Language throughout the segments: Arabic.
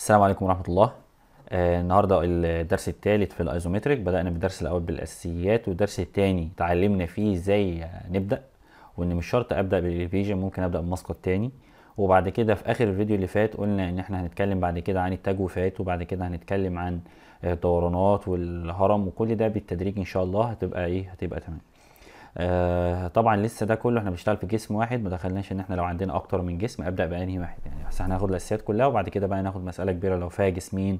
السلام عليكم ورحمة الله آه النهارده الدرس الثالث في الايزومتريك بدأنا بالدرس الأول بالأساسيات والدرس الثاني اتعلمنا فيه ازاي نبدأ وإن مش شرط أبدأ بالريفيجن ممكن أبدأ بمسقط تاني وبعد كده في آخر الفيديو اللي فات قلنا إن احنا هنتكلم بعد كده عن التجويفات وبعد كده هنتكلم عن الدورانات والهرم وكل ده بالتدريج إن شاء الله هتبقى إيه هتبقى تمام آه طبعا لسه ده كله احنا بنشتغل في جسم واحد ما دخلناش ان احنا لو عندنا اكتر من جسم ابدا بانهي واحد يعني بس هناخد الاساسيات كلها وبعد كده بقى ناخد مساله كبيره لو فيها جسمين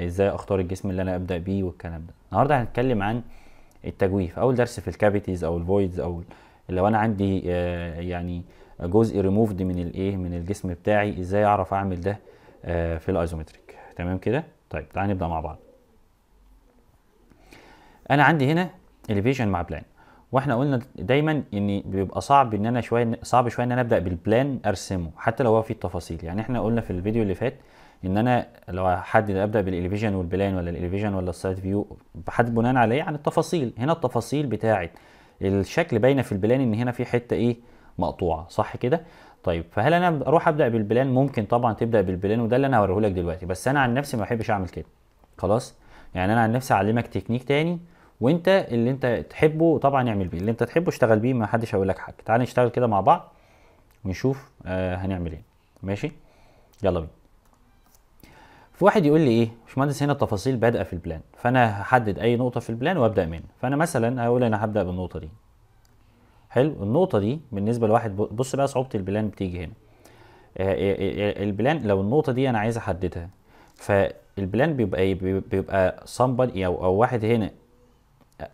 ازاي اختار الجسم اللي انا ابدا بيه والكلام ده النهارده هنتكلم عن التجويف اول درس في الكافيتيز او الفويدز او لو انا عندي آه يعني جزء ريموفد من الايه من الجسم بتاعي ازاي اعرف اعمل ده آه في الايزومتريك تمام كده طيب تعال نبدا مع بعض انا عندي هنا الفيجن مع بلان واحنا قلنا دايما ان بيبقى صعب ان انا شويه صعب شويه ان انا ابدا بالبلان ارسمه حتى لو هو فيه تفاصيل يعني احنا قلنا في الفيديو اللي فات ان انا لو هحدد ابدا بالاليفيجن والبلان ولا الاليفيجن ولا السايد فيو بحدد بناء على ايه عن التفاصيل هنا التفاصيل بتاعه الشكل باينه في البلان ان هنا في حته ايه مقطوعه صح كده طيب فهل انا اروح ابدا بالبلان ممكن طبعا تبدا بالبلان وده اللي انا هوريه لك دلوقتي بس انا عن نفسي ما بحبش اعمل كده خلاص يعني انا عن نفسي اعلمك تكنيك تاني وانت اللي انت تحبه طبعا اعمل بيه اللي انت تحبه اشتغل بيه ما حدش هيقول لك حاجه تعال نشتغل كده مع بعض ونشوف آه هنعمل ايه ماشي يلا بينا في واحد يقول لي ايه باشمهندس هنا التفاصيل بادئه في البلان فانا هحدد اي نقطه في البلان وابدا منها فانا مثلا هقول انا هبدا بالنقطه دي حلو النقطه دي بالنسبه لواحد بص بقى صعوبه البلان بتيجي هنا آه، آه، آه، البلان لو النقطه دي انا عايز احددها فالبلان بيبقى إيه، بيبقى somebody او او واحد هنا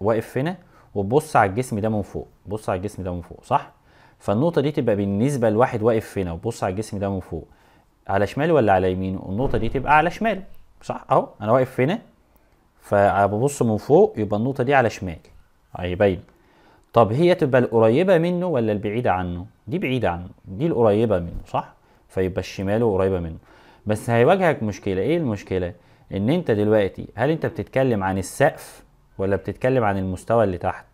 واقف هنا وبص على الجسم ده من فوق بص على الجسم ده من فوق صح فالنقطه دي تبقى بالنسبه لواحد واقف هنا وبص على الجسم ده من فوق على شماله ولا على يمينه النقطه دي تبقى على شماله صح اهو انا واقف هنا فببص من فوق يبقى النقطه دي على شمال باين طب هي تبقى القريبه منه ولا البعيده عنه دي بعيده عنه دي القريبه منه صح فيبقى الشمال قريبه منه بس هيواجهك مشكله ايه المشكله ان انت دلوقتي هل انت بتتكلم عن السقف ولا بتتكلم عن المستوى اللي تحت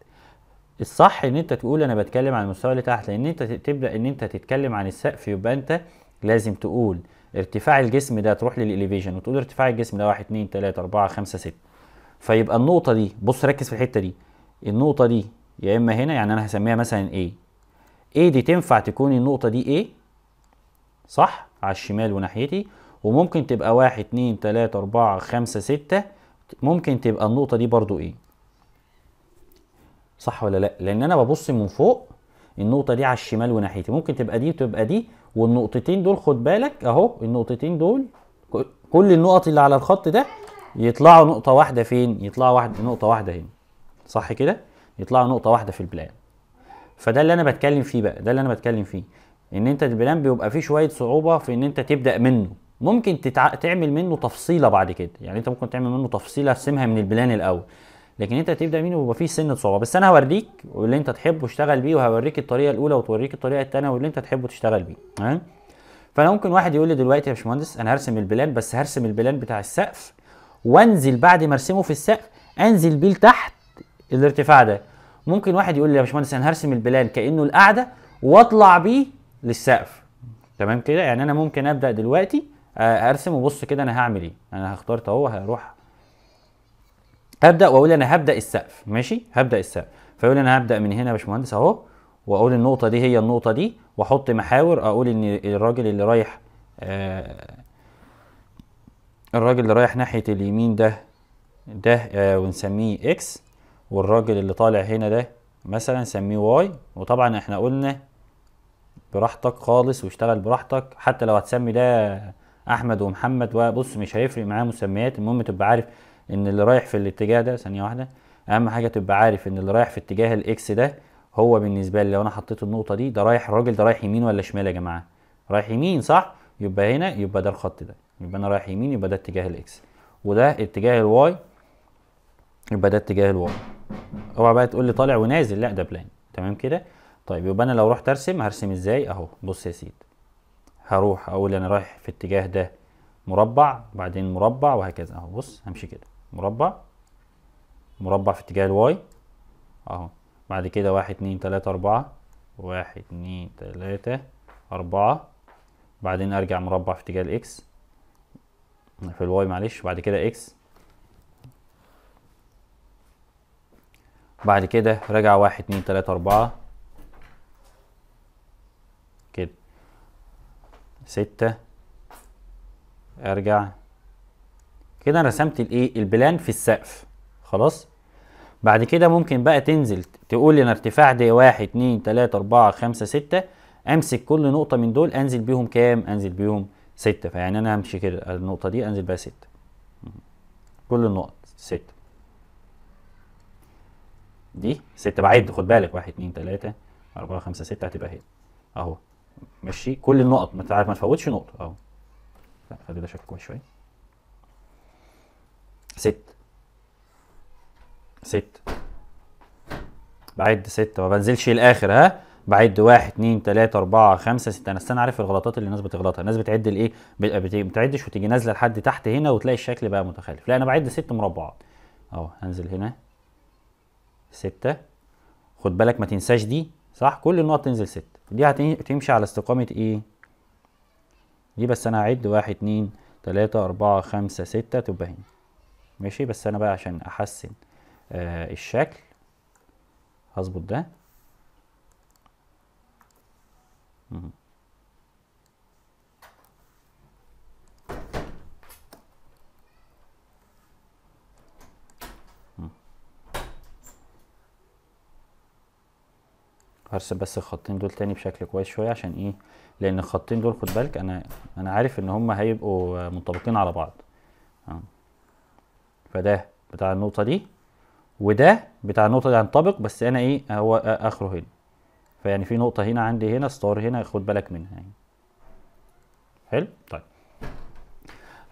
الصح ان انت تقول انا بتكلم عن المستوى اللي تحت لان انت تبدا ان انت تتكلم عن السقف يبقى انت لازم تقول ارتفاع الجسم ده تروح للاليفيشن وتقول ارتفاع الجسم ده 1 2 3 4 5 6 فيبقى النقطه دي بص ركز في الحته دي النقطه دي يا اما هنا يعني انا هسميها مثلا ايه ايه دي تنفع تكون النقطه دي ايه صح على الشمال وناحيتي وممكن تبقى 1 2 3 4 5 6 ممكن تبقى النقطة دي برضو ايه صح ولا لا لان انا ببص من فوق النقطة دي على الشمال وناحيتي ممكن تبقى دي وتبقى دي والنقطتين دول خد بالك اهو النقطتين دول كل النقط اللي على الخط ده يطلعوا نقطة واحدة فين يطلعوا واحد نقطة واحدة هنا صح كده يطلعوا نقطة واحدة في البلان فده اللي انا بتكلم فيه بقى ده اللي انا بتكلم فيه ان انت البلان بيبقى فيه شوية صعوبة في ان انت تبدأ منه ممكن تتع... تعمل منه تفصيله بعد كده يعني انت ممكن تعمل منه تفصيله ارسمها من البلان الاول لكن انت تبدا منه ويبقى فيه سنه صعوبه بس انا هوريك واللي انت تحبه اشتغل بيه وهوريك الطريقه الاولى وتوريك الطريقه الثانيه واللي انت تحبه تشتغل بيه تمام فانا ممكن واحد يقول لي دلوقتي يا باشمهندس انا هرسم البلان بس هرسم البلان بتاع السقف وانزل بعد ما ارسمه في السقف انزل بيه لتحت الارتفاع ده ممكن واحد يقول لي يا باشمهندس انا هرسم البلان كانه القاعده واطلع بيه للسقف تمام كده يعني انا ممكن ابدا دلوقتي آه، ارسم وبص كده انا هعمل ايه انا اخترت اهو هروح هبدا واقول انا هبدا السقف ماشي هبدا السقف فيقول انا هبدا من هنا يا باشمهندس اهو واقول النقطه دي هي النقطه دي واحط محاور اقول ان الراجل اللي رايح آه الراجل اللي رايح ناحيه اليمين ده ده آه ونسميه اكس والراجل اللي طالع هنا ده مثلا نسميه واي وطبعا احنا قلنا براحتك خالص واشتغل براحتك حتى لو هتسمي ده احمد ومحمد وبص مش هيفرق معاه مسميات المهم تبقى عارف ان اللي رايح في الاتجاه ده ثانيه واحده اهم حاجه تبقى عارف ان اللي رايح في اتجاه الاكس ده هو بالنسبه لي لو انا حطيت النقطه دي ده رايح الراجل ده رايح يمين ولا شمال يا جماعه رايح يمين صح يبقى هنا يبقى ده الخط ده يبقى انا رايح يمين يبقى ده اتجاه الاكس وده اتجاه الواي يبقى ده اتجاه الواي اوعى بقى تقول لي طالع ونازل لا ده بلان تمام كده طيب يبقى انا لو رحت ارسم هرسم ازاي اهو بص يا سيد هروح اقول انا رايح في اتجاه ده مربع بعدين مربع وهكذا اهو بص همشي كده مربع مربع في اتجاه الواي اهو بعد كده واحد اتنين تلاتة اربعة واحد اتنين تلاتة اربعة بعدين ارجع مربع في اتجاه الاكس في الواي معلش بعد كده اكس بعد كده راجع واحد اتنين تلاتة اربعة ستة ارجع كده انا رسمت الايه البلان في السقف خلاص بعد كده ممكن بقى تنزل تقول ان ارتفاع ده واحد اتنين تلاتة اربعة خمسة ستة امسك كل نقطة من دول انزل بيهم كام انزل بيهم ستة فيعني انا همشي كده النقطة دي انزل بقى ستة كل النقط ستة دي ستة بعد خد بالك واحد اتنين تلاتة اربعة خمسة ستة هتبقى هنا اهو ماشي كل النقط ما تعرف ما تفوتش نقطه اهو لا خلي ده شكله كويس شويه ست ست بعد ستة ما بنزلش للاخر ها بعد واحد اتنين تلاتة اربعة خمسة ستة انا استنى عارف الغلطات اللي الناس بتغلطها الناس بتعد الايه بتعدش وتيجي نازلة لحد تحت هنا وتلاقي الشكل بقى متخلف لا انا بعد ست مربعات اهو هنزل هنا ستة خد بالك ما تنساش دي صح كل النقط تنزل ستة دي هتمشي على استقامة ايه دي بس انا هعد واحد اتنين تلاتة اربعة خمسة ستة تبقى هنا ماشي بس انا بقى عشان احسن آه الشكل هظبط ده مم. هرسم بس الخطين دول تاني بشكل كويس شويه عشان ايه لان الخطين دول خد بالك انا انا عارف ان هما هيبقوا منطبقين على بعض آه. فده بتاع النقطه دي وده بتاع النقطه دي هنطبق بس انا ايه هو اخره هنا فيعني في نقطه هنا عندي هنا ستار هنا خد بالك منها يعني حلو طيب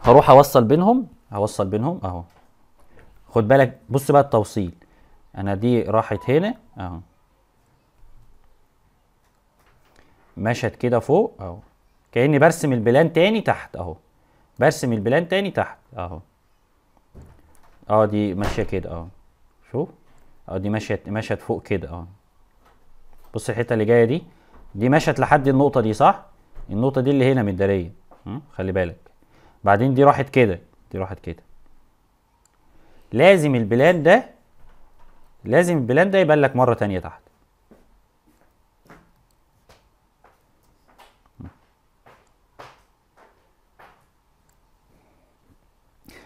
هروح اوصل بينهم هوصل بينهم اهو خد بالك بص بقى التوصيل انا دي راحت هنا اهو مشهد كده فوق اهو كاني برسم البلان تاني تحت اهو برسم البلان تاني تحت اهو اه دي ماشيه كده اهو شوف اه دي مشهد مشهد فوق كده اهو بص الحته اللي جايه دي دي مشت لحد النقطه دي صح النقطه دي اللي هنا متداريه خلي بالك بعدين دي راحت كده دي راحت كده لازم البلان ده لازم البلان ده يبان لك مره تانية تحت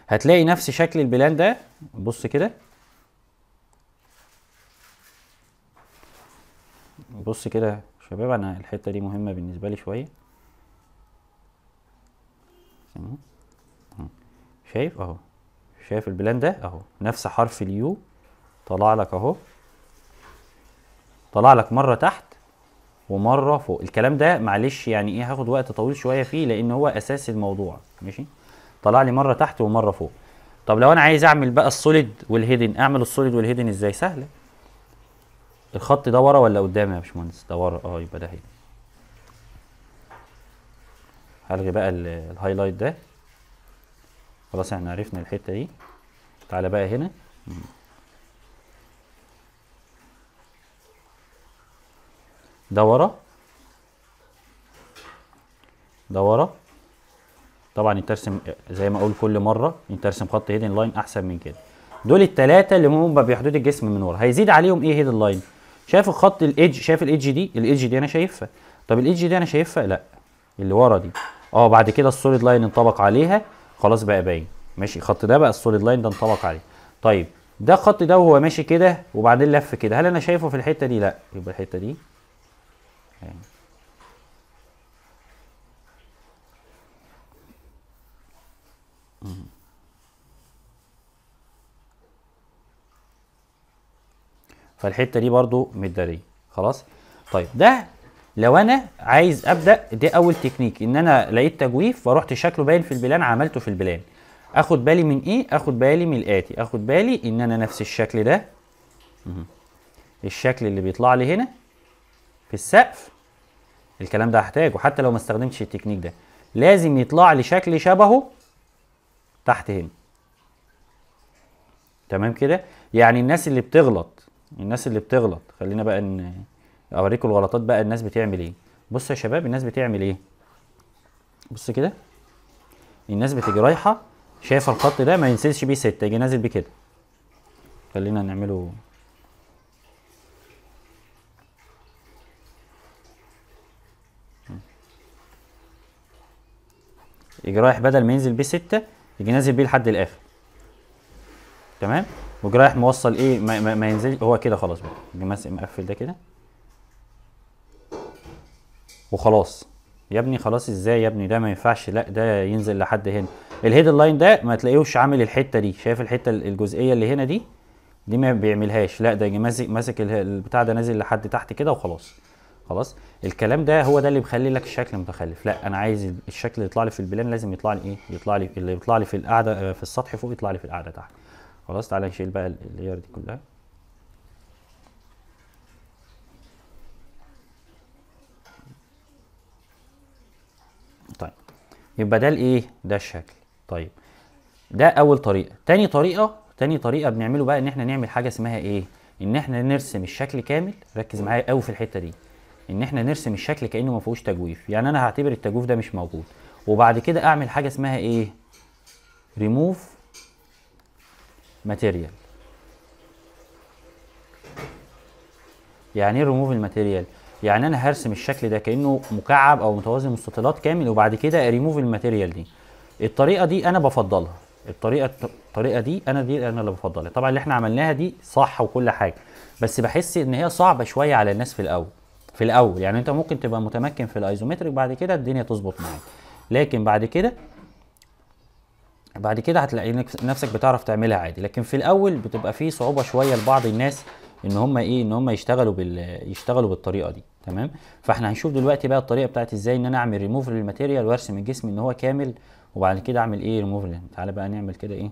هتلاقي نفس شكل البلان ده بص كده بص كده شباب انا الحته دي مهمه بالنسبه لي شويه شايف اهو شايف البلان ده اهو نفس حرف اليو طلع لك اهو طلع لك مره تحت ومره فوق الكلام ده معلش يعني ايه هاخد وقت طويل شويه فيه لان هو اساس الموضوع ماشي طلع لي مره تحت ومره فوق طب لو انا عايز اعمل بقى السوليد والهيدن اعمل السوليد والهيدن ازاي سهله الخط ده ورا ولا قدام يا باشمهندس ده ورا اه يبقى ده هيدن هلغي بقى الهايلايت ده خلاص احنا عرفنا الحته دي تعالى بقى هنا ده ورا ده ورا طبعا يترسم زي ما اقول كل مره يترسم خط هيدن لاين احسن من كده دول الثلاثه اللي هم بحدود الجسم من ورا هيزيد عليهم ايه هيدن لاين شايف الخط الايدج شايف الايدج دي الايدج دي انا شايفها طب الايدج دي انا شايفها لا اللي ورا دي اه بعد كده السوليد لاين انطبق عليها خلاص بقى باين ماشي الخط ده بقى السوليد لاين ده انطبق عليه طيب ده الخط ده وهو ماشي كده وبعدين لف كده هل انا شايفه في الحته دي لا يبقى الحته دي يعني فالحته دي برضو متداريه خلاص طيب ده لو انا عايز ابدا دي اول تكنيك ان انا لقيت تجويف ورحت شكله باين في البلان عملته في البلان اخد بالي من ايه اخد بالي من الاتي اخد بالي ان انا نفس الشكل ده الشكل اللي بيطلع لي هنا في السقف الكلام ده هحتاجه حتى لو ما استخدمتش التكنيك ده لازم يطلع لي شكل شبهه تحت هنا تمام كده يعني الناس اللي بتغلط الناس اللي بتغلط خلينا بقى ان اوريكم الغلطات بقى الناس بتعمل ايه بص يا شباب الناس بتعمل ايه بص كده الناس بتيجي رايحه شايفه الخط ده ما ينزلش بيه ستة يجي نازل بيه كده خلينا نعمله يجي رايح بدل ما ينزل بيه ستة يجي نازل بيه لحد الاخر تمام وجرايح موصل ايه ما, ما, ما ينزل هو كده خلاص بقى ماسك مقفل ده كده وخلاص يا ابني خلاص ازاي يا ابني ده ما ينفعش لا ده ينزل لحد هنا الهيد لاين ده ما تلاقيهوش عامل الحته دي شايف الحته الجزئيه اللي هنا دي دي ما بيعملهاش لا ده ماسك ماسك البتاع ده نازل لحد تحت كده وخلاص خلاص الكلام ده هو ده اللي بيخلي لك الشكل متخلف لا انا عايز الشكل اللي يطلع لي في البلان لازم يطلع لي ايه يطلع لي اللي يطلع لي في القاعده آه، في السطح فوق يطلع لي في القاعده تحت خلاص تعالى نشيل بقى اللير دي كلها طيب يبقى ده الايه ده الشكل طيب ده اول طريقه تاني طريقه تاني طريقه بنعمله بقى ان احنا نعمل حاجه اسمها ايه ان احنا نرسم الشكل كامل ركز معايا قوي في الحته دي ان احنا نرسم الشكل كانه ما فيهوش تجويف يعني انا هعتبر التجويف ده مش موجود وبعد كده اعمل حاجه اسمها ايه ريموف ماتيريال يعني ايه ريموف الماتيريال يعني انا هرسم الشكل ده كانه مكعب او متوازي مستطيلات كامل وبعد كده ريموف الماتيريال دي الطريقه دي انا بفضلها الطريقه الطريقه دي انا دي انا اللي بفضلها طبعا اللي احنا عملناها دي صح وكل حاجه بس بحس ان هي صعبه شويه على الناس في الاول في الاول يعني انت ممكن تبقى متمكن في الايزومتريك بعد كده الدنيا تظبط معاك لكن بعد كده بعد كده هتلاقي نفسك بتعرف تعملها عادي لكن في الاول بتبقى فيه صعوبه شويه لبعض الناس ان هم ايه ان هم يشتغلوا بال يشتغلوا بالطريقه دي تمام فاحنا هنشوف دلوقتي بقى الطريقه بتاعت ازاي ان انا اعمل ريموف للماتيريال وارسم الجسم ان هو كامل وبعد كده اعمل ايه ريموف تعالى بقى نعمل كده ايه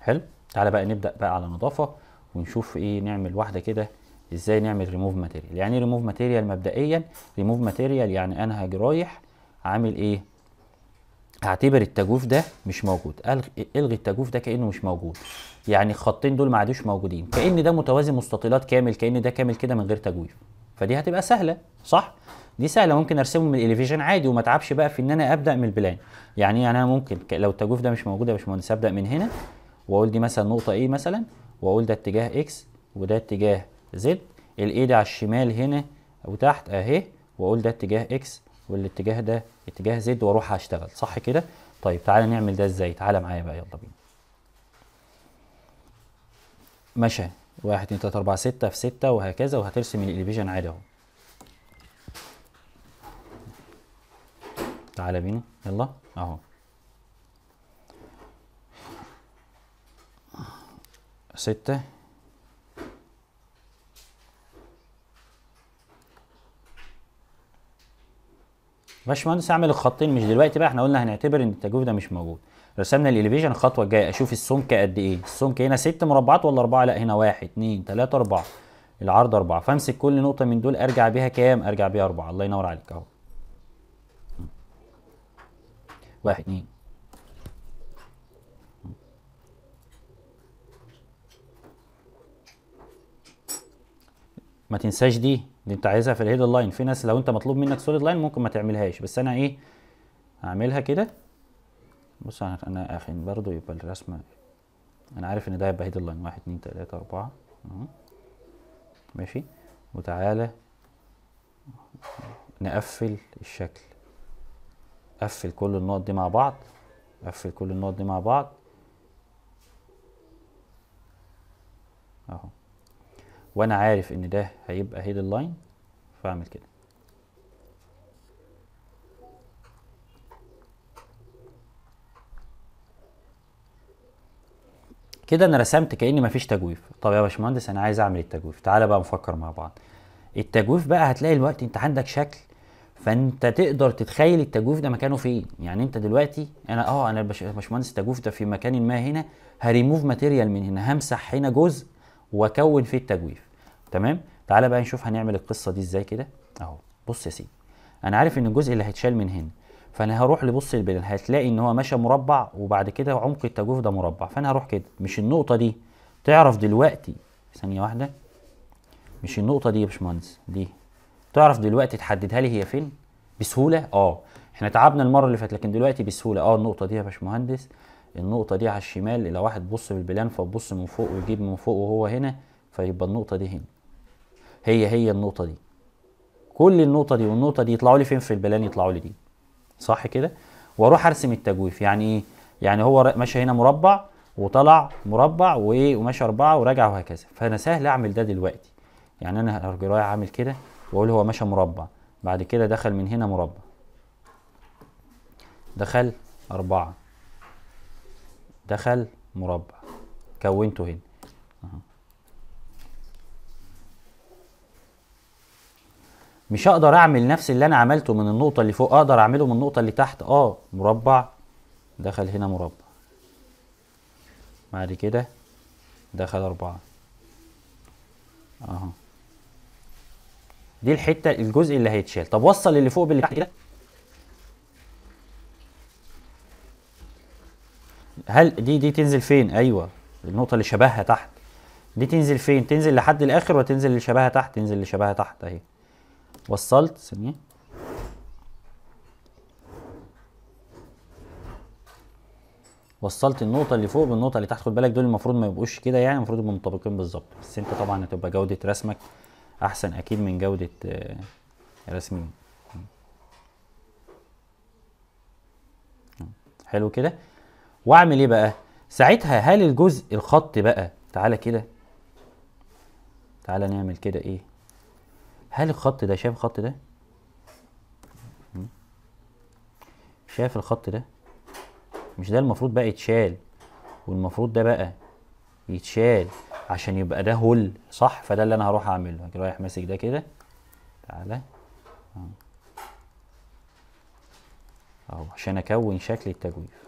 حلو تعالى بقى نبدا بقى على نظافه ونشوف ايه نعمل واحده كده ازاي نعمل ريموف ماتيريال يعني ايه ريموف ماتيريال مبدئيا ريموف ماتيريال يعني انا هاجي رايح عامل ايه هعتبر التجويف ده مش موجود الغي التجويف ده كانه مش موجود يعني الخطين دول ما عادوش موجودين كان ده متوازي مستطيلات كامل كان ده كامل كده من غير تجويف فدي هتبقى سهله صح دي سهله ممكن ارسمه من الاليفيجن عادي وما اتعبش بقى في ان انا ابدا من البلان يعني انا ممكن لو التجويف ده مش موجود يا باشمهندس ابدا من هنا واقول دي مثلا نقطه ايه مثلا واقول ده اتجاه اكس وده اتجاه زد الايه ده على الشمال هنا وتحت اهي واقول ده اتجاه اكس والاتجاه ده اتجاه زد واروح اشتغل صح كده طيب تعالى نعمل ده ازاي تعالى معايا بقى يلا بينا مشى واحد اتنين تلاته اربعه سته في سته وهكذا وهترسم الاليفيجن عادي اهو تعالى بينا يلا اهو سته باشمهندس اعمل الخطين مش دلوقتي بقى احنا قلنا هنعتبر ان التجويف ده مش موجود رسمنا الاليفيشن الخطوه الجايه اشوف السمك قد ايه السمك هنا 6 مربعات ولا 4 لا هنا 1 2 3 4 العرض 4 فامسك كل نقطه من دول ارجع بيها كام ارجع بيها 4 الله ينور عليك اهو 1 2 ما تنساش دي دي انت عايزها في الهيد لاين في ناس لو انت مطلوب منك سوليد لاين ممكن ما تعملهاش بس انا ايه هعملها كده بص انا عشان برضو يبقى الرسمه انا عارف ان ده هيبقى هيد لاين واحد اتنين تلاته اربعه اهو ماشي وتعالى نقفل الشكل قفل كل النقط دي مع بعض قفل كل النقط دي مع بعض اهو وانا عارف ان ده هيبقى هيد اللاين فاعمل كده كده انا رسمت كاني مفيش تجويف طب يا باشمهندس انا عايز اعمل التجويف تعالى بقى نفكر مع بعض التجويف بقى هتلاقي الوقت انت عندك شكل فانت تقدر تتخيل التجويف ده مكانه فين يعني انت دلوقتي انا اه انا باشمهندس التجويف ده في مكان ما هنا هريموف ماتيريال من هنا همسح هنا جزء واكون فيه التجويف تمام تعالى بقى نشوف هنعمل القصه دي ازاي كده اهو بص يا سيدي انا عارف ان الجزء اللي هيتشال من هنا فانا هروح لبص البلان هتلاقي ان هو ماشي مربع وبعد كده عمق التجوف ده مربع فانا هروح كده مش النقطه دي تعرف دلوقتي ثانيه واحده مش النقطه دي يا باشمهندس دي تعرف دلوقتي تحددها لي هي فين بسهوله اه احنا تعبنا المره اللي فاتت لكن دلوقتي بسهوله اه النقطه دي يا باشمهندس النقطه دي على الشمال لو واحد بص بالبلان فبص من فوق ويجيب من فوق وهو هنا فيبقى النقطه دي هنا هي هي النقطه دي كل النقطه دي والنقطه دي يطلعوا لي فين في البلان يطلعوا لي دي صح كده واروح ارسم التجويف يعني ايه يعني هو ماشي هنا مربع وطلع مربع وايه وماشي اربعه وراجع وهكذا فانا سهل اعمل ده دلوقتي يعني انا هرجع رايح اعمل كده واقول هو ماشي مربع بعد كده دخل من هنا مربع دخل أربعة دخل مربع كونته هنا مش هقدر اعمل نفس اللي انا عملته من النقطه اللي فوق اقدر اعمله من النقطه اللي تحت اه مربع دخل هنا مربع بعد كده دخل أربعة أهو دي الحتة الجزء اللي هيتشال طب وصل اللي فوق باللي تحت كده هل دي دي تنزل فين؟ أيوه النقطة اللي شبهها تحت دي تنزل فين؟ تنزل لحد الآخر وتنزل اللي شبهها تحت تنزل اللي شبهها تحت أهي وصلت ثانية وصلت النقطة اللي فوق بالنقطة اللي تحت خد بالك دول المفروض ما يبقوش كده يعني المفروض يبقوا منطبقين بالظبط بس انت طبعا هتبقى جودة رسمك احسن اكيد من جودة آه، رسمين حلو كده واعمل ايه بقى ساعتها هل الجزء الخط بقى تعالى كده تعالى نعمل كده ايه هل الخط ده شايف الخط ده شايف الخط ده مش ده المفروض بقى يتشال والمفروض ده بقى يتشال عشان يبقى ده هول صح فده اللي انا هروح اعمله رايح ماسك ده كده تعالى اهو عشان اكون شكل التجويف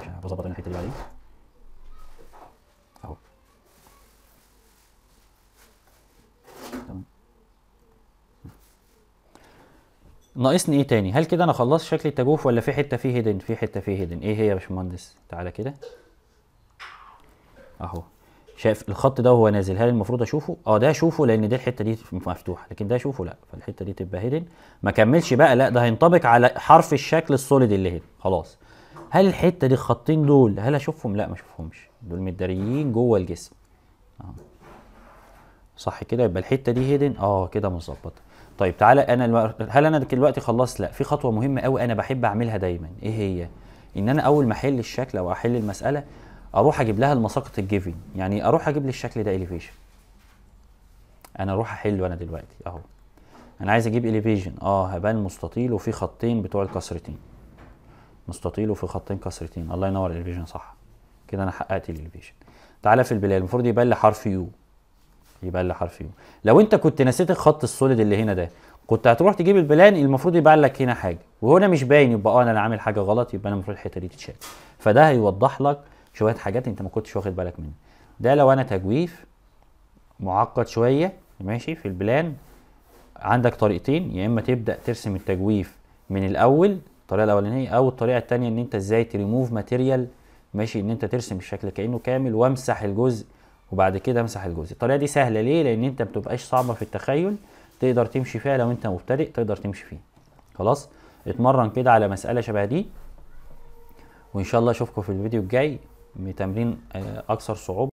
عشان بظبط الحته اللي عليه ناقصني ايه تاني هل كده انا خلصت شكل التجوف ولا في حته فيه هيدن في حته فيه هيدن ايه هي يا باشمهندس تعالى كده اهو شايف الخط ده وهو نازل هل المفروض اشوفه اه ده اشوفه لان دي الحته دي مفتوحه لكن ده اشوفه لا فالحته دي تبقى هيدن ما كملش بقى لا ده هينطبق على حرف الشكل السوليد اللي هنا خلاص هل الحته دي الخطين دول هل اشوفهم لا ما اشوفهمش دول متداريين جوه الجسم صح كده يبقى الحته دي هيدن اه كده مظبطه طيب تعالى انا هل انا دلوقتي خلصت لا في خطوه مهمه قوي انا بحب اعملها دايما ايه هي ان انا اول ما احل الشكل او احل المساله اروح اجيب لها المساقط الجيفن يعني اروح اجيب لي الشكل ده اليفيشن انا اروح احله انا دلوقتي اهو انا عايز اجيب اليفيشن اه هبان مستطيل وفي خطين بتوع الكسرتين مستطيل وفي خطين كسرتين الله ينور الاليفيشن صح كده انا حققت الاليفيشن تعالى في البلاد المفروض يبان لي حرف يو يبقى اللي يو لو انت كنت نسيت الخط السوليد اللي هنا ده كنت هتروح تجيب البلان المفروض يبقى لك هنا حاجه وهنا مش باين يبقى اه انا عامل حاجه غلط يبقى انا المفروض الحته دي تتشال فده هيوضح لك شويه حاجات انت ما كنتش واخد بالك منها ده لو انا تجويف معقد شويه ماشي في البلان عندك طريقتين يا اما تبدا ترسم التجويف من الاول الطريقه الاولانيه او الطريقه الثانيه ان انت ازاي تريموف ماتيريال ماشي ان انت ترسم الشكل كانه كامل وامسح الجزء وبعد كده امسح الجزء الطريقه دي سهله ليه لان انت بتبقاش صعبه في التخيل تقدر تمشي فيها لو انت مبتدئ تقدر تمشي فيها خلاص اتمرن كده على مساله شبه دي وان شاء الله اشوفكم في الفيديو الجاي بتمرين آه، اكثر صعوبه